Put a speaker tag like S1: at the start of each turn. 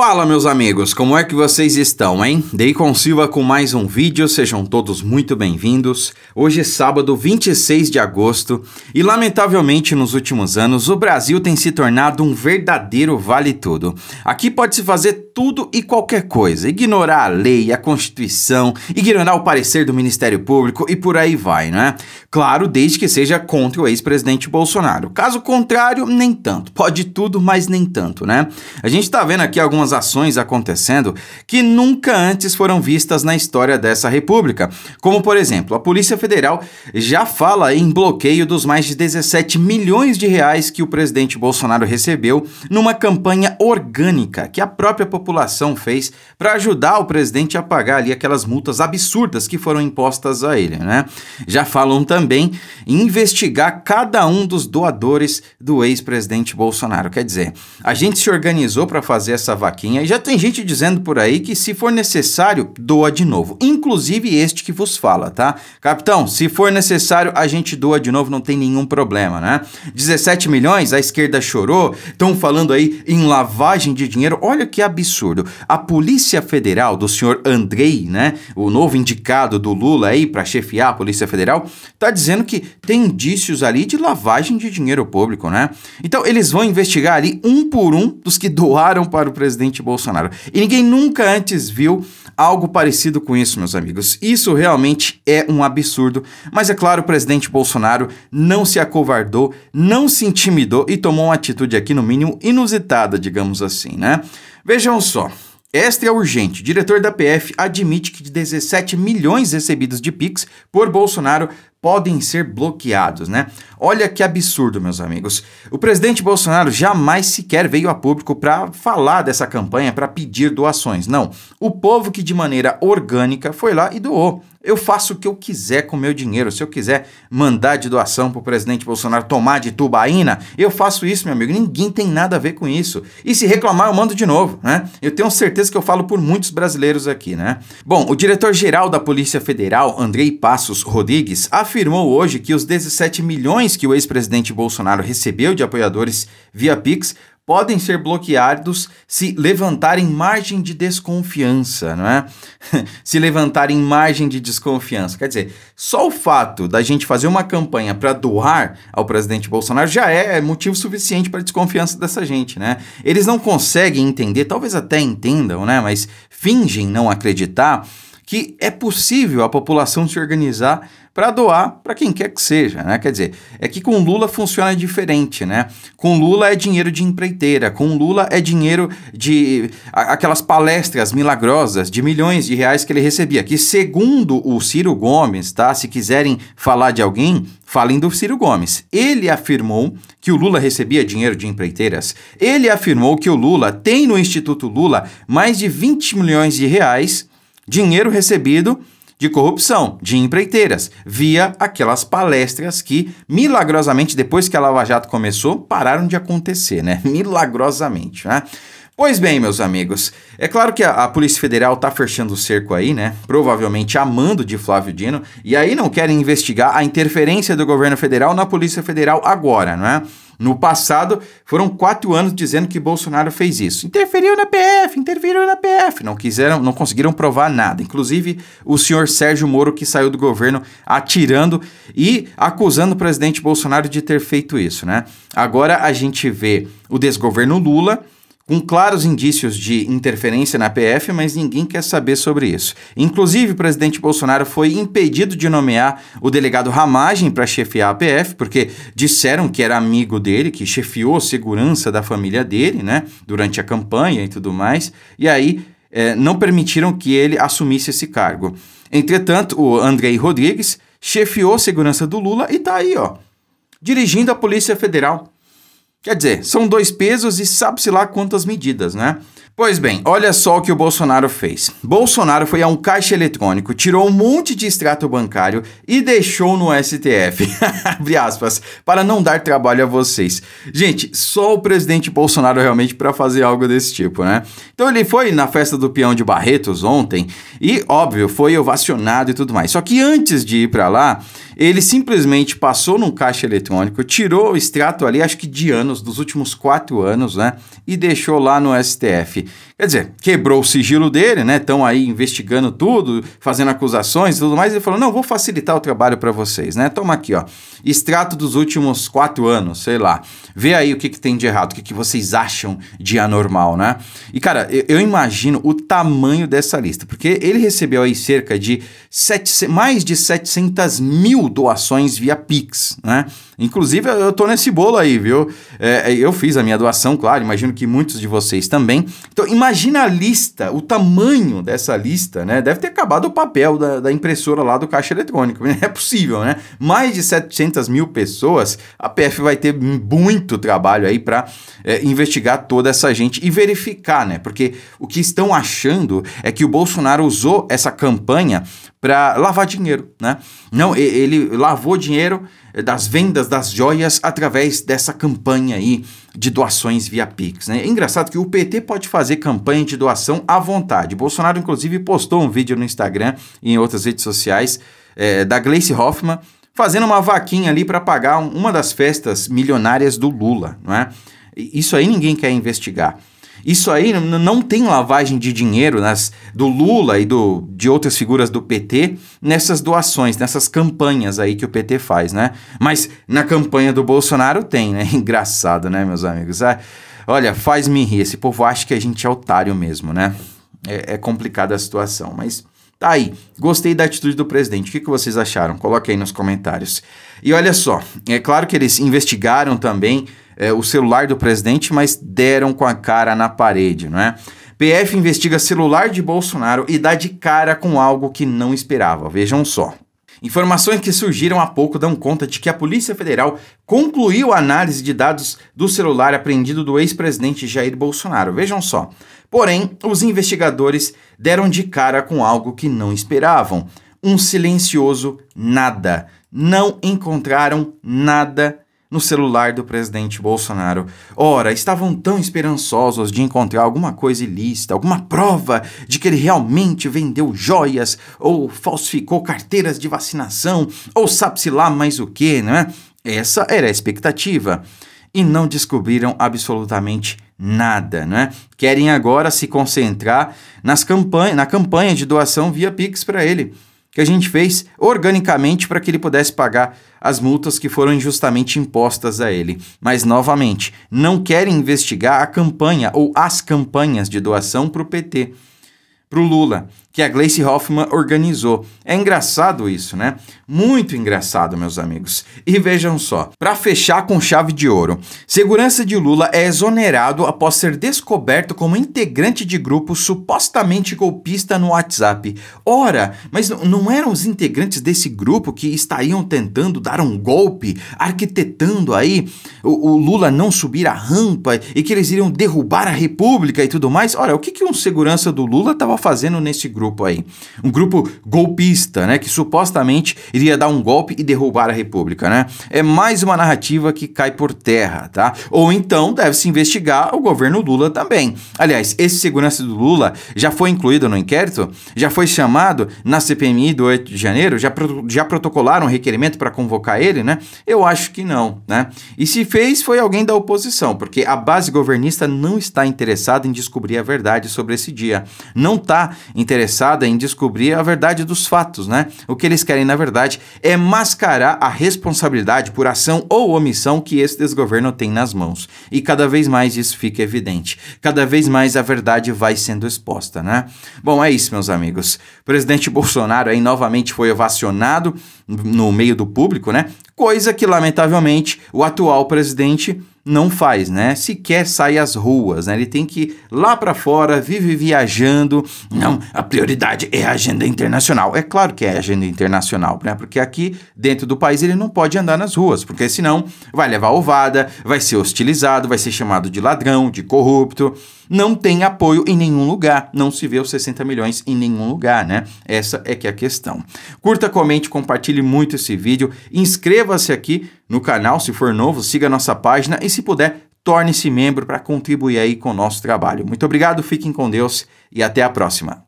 S1: Fala meus amigos, como é que vocês estão, hein? com Silva com mais um vídeo, sejam todos muito bem-vindos. Hoje é sábado 26 de agosto e lamentavelmente nos últimos anos o Brasil tem se tornado um verdadeiro vale-tudo. Aqui pode-se fazer tudo e qualquer coisa, ignorar a lei, a Constituição, ignorar o parecer do Ministério Público e por aí vai, né? Claro, desde que seja contra o ex-presidente Bolsonaro. Caso contrário, nem tanto. Pode tudo, mas nem tanto, né? A gente tá vendo aqui algumas transações acontecendo que nunca antes foram vistas na história dessa república. Como, por exemplo, a Polícia Federal já fala em bloqueio dos mais de 17 milhões de reais que o presidente Bolsonaro recebeu numa campanha orgânica que a própria população fez para ajudar o presidente a pagar ali aquelas multas absurdas que foram impostas a ele, né? Já falam também em investigar cada um dos doadores do ex-presidente Bolsonaro. Quer dizer, a gente se organizou para fazer essa vaquinha vaquinha e já tem gente dizendo por aí que se for necessário, doa de novo. Inclusive este que vos fala, tá? Capitão, se for necessário, a gente doa de novo, não tem nenhum problema, né? 17 milhões, a esquerda chorou, estão falando aí em lavagem de dinheiro. Olha que absurdo. A Polícia Federal do senhor Andrei, né, o novo indicado do Lula aí para chefiar a Polícia Federal, tá dizendo que tem indícios ali de lavagem de dinheiro público, né? Então eles vão investigar ali um por um dos que doaram para o presidente presidente Bolsonaro. E ninguém nunca antes viu algo parecido com isso, meus amigos. Isso realmente é um absurdo. Mas é claro, o presidente Bolsonaro não se acovardou, não se intimidou e tomou uma atitude aqui, no mínimo, inusitada, digamos assim, né? Vejam só. Esta é urgente. diretor da PF admite que de 17 milhões recebidos de Pix por Bolsonaro podem ser bloqueados, né? Olha que absurdo, meus amigos. O presidente Bolsonaro jamais sequer veio a público para falar dessa campanha, para pedir doações. Não. O povo que de maneira orgânica foi lá e doou. Eu faço o que eu quiser com meu dinheiro. Se eu quiser mandar de doação para o presidente Bolsonaro tomar de tubaína, eu faço isso, meu amigo. Ninguém tem nada a ver com isso. E se reclamar, eu mando de novo, né? Eu tenho certeza que eu falo por muitos brasileiros aqui, né? Bom, o diretor-geral da Polícia Federal, Andrei Passos Rodrigues, afirmou hoje que os 17 milhões que o ex-presidente Bolsonaro recebeu de apoiadores via Pix podem ser bloqueados se levantarem margem de desconfiança, não é? se levantarem margem de desconfiança. Quer dizer, só o fato da gente fazer uma campanha para doar ao presidente Bolsonaro já é motivo suficiente para desconfiança dessa gente, né? Eles não conseguem entender, talvez até entendam, né? Mas fingem não acreditar que é possível a população se organizar para doar para quem quer que seja, né? Quer dizer, é que com Lula funciona diferente, né? Com Lula é dinheiro de empreiteira, com Lula é dinheiro de aquelas palestras milagrosas de milhões de reais que ele recebia, que segundo o Ciro Gomes, tá? Se quiserem falar de alguém, falem do Ciro Gomes. Ele afirmou que o Lula recebia dinheiro de empreiteiras. Ele afirmou que o Lula tem no Instituto Lula mais de 20 milhões de reais dinheiro recebido de corrupção, de empreiteiras, via aquelas palestras que, milagrosamente, depois que a Lava Jato começou, pararam de acontecer, né? Milagrosamente, né? Pois bem, meus amigos, é claro que a, a Polícia Federal está fechando o cerco aí, né? Provavelmente amando de Flávio Dino, e aí não querem investigar a interferência do governo federal na Polícia Federal agora, não é? No passado, foram quatro anos dizendo que Bolsonaro fez isso. Interferiu na PF, interferiu na PF. Não quiseram, não conseguiram provar nada. Inclusive, o senhor Sérgio Moro, que saiu do governo atirando e acusando o presidente Bolsonaro de ter feito isso, né? Agora a gente vê o desgoverno Lula com claros indícios de interferência na PF, mas ninguém quer saber sobre isso. Inclusive, o presidente Bolsonaro foi impedido de nomear o delegado Ramagem para chefiar a PF, porque disseram que era amigo dele, que chefiou segurança da família dele, né, durante a campanha e tudo mais. E aí é, não permitiram que ele assumisse esse cargo. Entretanto, o Andrei Rodrigues chefiou segurança do Lula e tá aí, ó, dirigindo a Polícia Federal. Quer dizer, são dois pesos e sabe-se lá quantas medidas, né? Pois bem, olha só o que o Bolsonaro fez. Bolsonaro foi a um caixa eletrônico, tirou um monte de extrato bancário e deixou no STF. Abre aspas, para não dar trabalho a vocês. Gente, só o presidente Bolsonaro realmente para fazer algo desse tipo, né? Então ele foi na festa do peão de Barretos ontem e, óbvio, foi ovacionado e tudo mais. Só que antes de ir para lá, ele simplesmente passou num caixa eletrônico, tirou o extrato ali, acho que de ano anos, dos últimos quatro anos, né? E deixou lá no STF. Quer dizer, quebrou o sigilo dele, né? Estão aí investigando tudo, fazendo acusações e tudo mais. Ele falou: não, vou facilitar o trabalho para vocês, né? Toma aqui, ó. Extrato dos últimos quatro anos, sei lá. Vê aí o que, que tem de errado, o que, que vocês acham de anormal, né? E, cara, eu, eu imagino o tamanho dessa lista, porque ele recebeu aí cerca de sete, mais de 700 mil doações via Pix, né? Inclusive, eu tô nesse bolo aí, viu? É, eu fiz a minha doação, claro, imagino que muitos de vocês também. Então, imagina Imagina a lista, o tamanho dessa lista, né? Deve ter acabado o papel da, da impressora lá do caixa eletrônico. Né? É possível, né? Mais de 700 mil pessoas, a PF vai ter muito trabalho aí para é, investigar toda essa gente e verificar, né? Porque o que estão achando é que o Bolsonaro usou essa campanha para lavar dinheiro, né? Não, ele lavou dinheiro das vendas das joias através dessa campanha aí de doações via Pix. Né? É engraçado que o PT pode fazer campanha de doação à vontade. Bolsonaro, inclusive, postou um vídeo no Instagram e em outras redes sociais é, da Gleice hoffman fazendo uma vaquinha ali para pagar uma das festas milionárias do Lula. Não é? Isso aí ninguém quer investigar. Isso aí não tem lavagem de dinheiro nas, do Lula e do, de outras figuras do PT nessas doações, nessas campanhas aí que o PT faz, né? Mas na campanha do Bolsonaro tem, né? Engraçado, né, meus amigos? Ah, olha, faz-me rir. Esse povo acha que a gente é otário mesmo, né? É, é complicada a situação, mas. Tá aí, gostei da atitude do presidente. O que, que vocês acharam? Coloque aí nos comentários. E olha só, é claro que eles investigaram também é, o celular do presidente, mas deram com a cara na parede, não é? PF investiga celular de Bolsonaro e dá de cara com algo que não esperava. Vejam só. Informações que surgiram há pouco dão conta de que a Polícia Federal concluiu a análise de dados do celular apreendido do ex-presidente Jair Bolsonaro. Vejam só. Porém, os investigadores deram de cara com algo que não esperavam: um silencioso nada. Não encontraram nada no celular do presidente Bolsonaro. Ora, estavam tão esperançosos de encontrar alguma coisa ilícita, alguma prova de que ele realmente vendeu joias ou falsificou carteiras de vacinação ou sabe-se lá mais o que, não é? Essa era a expectativa. E não descobriram absolutamente nada, né? Querem agora se concentrar nas campanha, na campanha de doação via Pix para ele que a gente fez organicamente para que ele pudesse pagar as multas que foram injustamente impostas a ele. Mas, novamente, não querem investigar a campanha ou as campanhas de doação para o PT, para o Lula que a Gleice Hoffman organizou. É engraçado isso, né? Muito engraçado, meus amigos. E vejam só, para fechar com chave de ouro, segurança de Lula é exonerado após ser descoberto como integrante de grupo supostamente golpista no WhatsApp. Ora, mas não eram os integrantes desse grupo que estariam tentando dar um golpe, arquitetando aí o, o Lula não subir a rampa e que eles iriam derrubar a república e tudo mais? Ora, o que, que um segurança do Lula estava fazendo nesse grupo? grupo aí. Um grupo golpista, né, que supostamente iria dar um golpe e derrubar a República, né? É mais uma narrativa que cai por terra, tá? Ou então deve-se investigar o governo Lula também. Aliás, esse segurança do Lula já foi incluído no inquérito? Já foi chamado na CPMI do 8 de janeiro? Já, pro, já protocolaram um requerimento para convocar ele, né? Eu acho que não, né? E se fez, foi alguém da oposição, porque a base governista não está interessada em descobrir a verdade sobre esse dia. Não está interessada interessada em descobrir a verdade dos fatos, né? O que eles querem, na verdade, é mascarar a responsabilidade por ação ou omissão que esse desgoverno tem nas mãos. E cada vez mais isso fica evidente. Cada vez mais a verdade vai sendo exposta, né? Bom, é isso, meus amigos. O presidente Bolsonaro aí novamente foi ovacionado no meio do público, né? Coisa que, lamentavelmente, o atual presidente não faz, né? Sequer sai às ruas, né? Ele tem que ir lá para fora, vive viajando. Não, a prioridade é a agenda internacional. É claro que é a agenda internacional, né? Porque aqui dentro do país ele não pode andar nas ruas, porque senão vai levar ovada, vai ser hostilizado, vai ser chamado de ladrão, de corrupto. Não tem apoio em nenhum lugar, não se vê os 60 milhões em nenhum lugar, né? Essa é que é a questão. Curta, comente, compartilhe muito esse vídeo, inscreva-se aqui no canal. Se for novo, siga nossa página e, se puder, torne-se membro para contribuir aí com o nosso trabalho. Muito obrigado, fiquem com Deus e até a próxima.